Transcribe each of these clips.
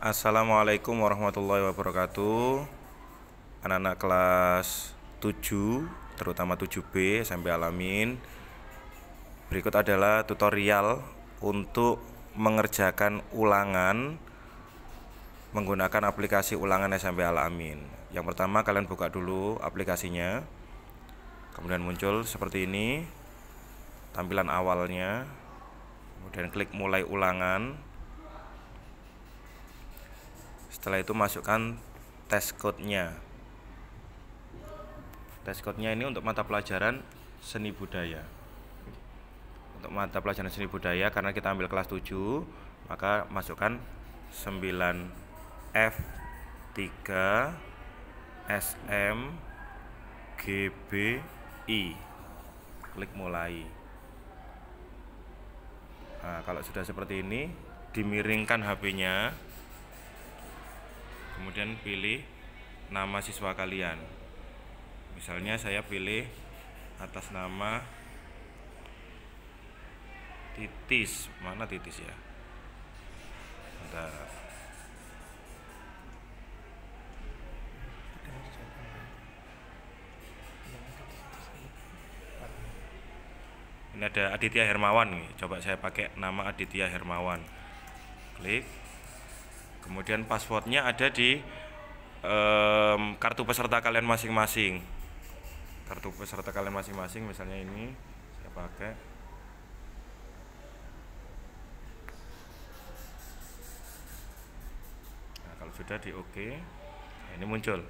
Assalamualaikum warahmatullahi wabarakatuh Anak-anak kelas 7 Terutama 7B SMP alamin Berikut adalah tutorial Untuk mengerjakan ulangan Menggunakan aplikasi ulangan SMP Alamin Yang pertama kalian buka dulu aplikasinya Kemudian muncul seperti ini Tampilan awalnya Kemudian klik mulai ulangan setelah itu masukkan test code-nya test code-nya ini untuk mata pelajaran seni budaya untuk mata pelajaran seni budaya karena kita ambil kelas 7 maka masukkan 9 F3 SM GBI klik mulai nah, kalau sudah seperti ini dimiringkan HP-nya kemudian pilih nama siswa kalian misalnya saya pilih atas nama titis mana titis ya ada ini ada Aditya Hermawan nih. coba saya pakai nama Aditya Hermawan klik kemudian passwordnya ada di um, kartu peserta kalian masing-masing kartu peserta kalian masing-masing misalnya ini saya pakai nah, kalau sudah di OK nah, ini muncul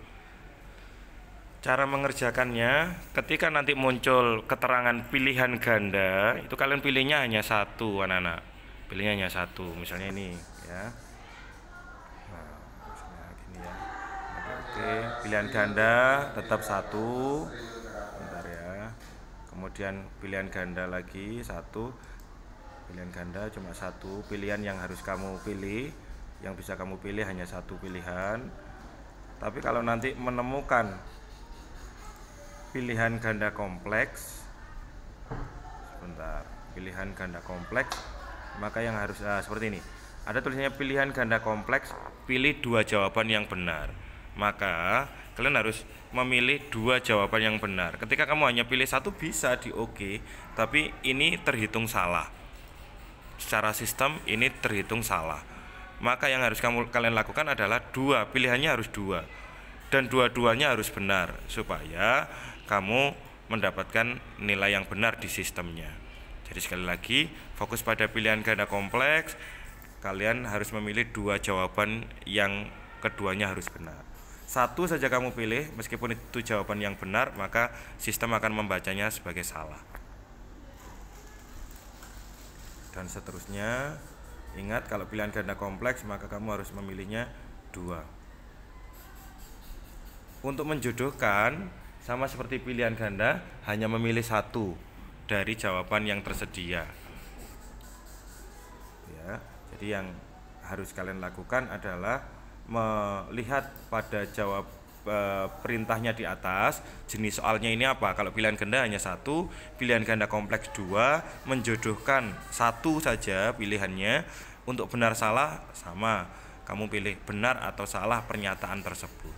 cara mengerjakannya ketika nanti muncul keterangan pilihan ganda itu kalian pilihnya hanya satu anak-anak pilihnya hanya satu misalnya ini ya pilihan ganda tetap satu bentar ya kemudian pilihan ganda lagi satu pilihan ganda cuma satu pilihan yang harus kamu pilih yang bisa kamu pilih hanya satu pilihan tapi kalau nanti menemukan pilihan ganda kompleks sebentar pilihan ganda kompleks maka yang harus nah, seperti ini ada tulisannya pilihan ganda kompleks pilih dua jawaban yang benar maka kalian harus memilih dua jawaban yang benar. Ketika kamu hanya pilih satu bisa di oke, tapi ini terhitung salah. Secara sistem ini terhitung salah. Maka yang harus kamu kalian lakukan adalah dua, pilihannya harus dua. Dan dua-duanya harus benar supaya kamu mendapatkan nilai yang benar di sistemnya. Jadi sekali lagi, fokus pada pilihan ganda kompleks. Kalian harus memilih dua jawaban yang keduanya harus benar satu saja kamu pilih meskipun itu jawaban yang benar maka sistem akan membacanya sebagai salah dan seterusnya ingat kalau pilihan ganda kompleks maka kamu harus memilihnya dua untuk menjodohkan sama seperti pilihan ganda hanya memilih satu dari jawaban yang tersedia ya jadi yang harus kalian lakukan adalah melihat pada jawab e, perintahnya di atas jenis soalnya ini apa kalau pilihan ganda hanya satu pilihan ganda kompleks dua menjodohkan satu saja pilihannya untuk benar salah sama kamu pilih benar atau salah pernyataan tersebut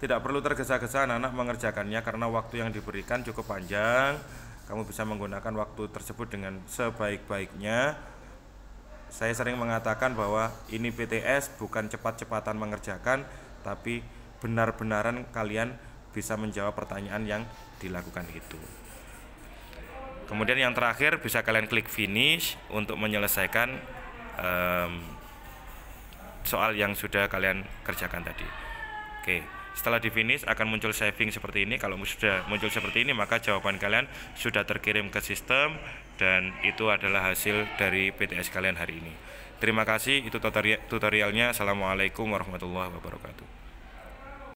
tidak perlu tergesa-gesa anak-anak mengerjakannya karena waktu yang diberikan cukup panjang kamu bisa menggunakan waktu tersebut dengan sebaik-baiknya saya sering mengatakan bahwa ini PTS bukan cepat-cepatan mengerjakan, tapi benar-benaran kalian bisa menjawab pertanyaan yang dilakukan itu. Kemudian yang terakhir bisa kalian klik finish untuk menyelesaikan um, soal yang sudah kalian kerjakan tadi. Oke. Okay. Setelah di finish akan muncul saving seperti ini. Kalau sudah muncul seperti ini maka jawaban kalian sudah terkirim ke sistem dan itu adalah hasil dari PTS kalian hari ini. Terima kasih itu tutorialnya. Assalamualaikum warahmatullahi wabarakatuh.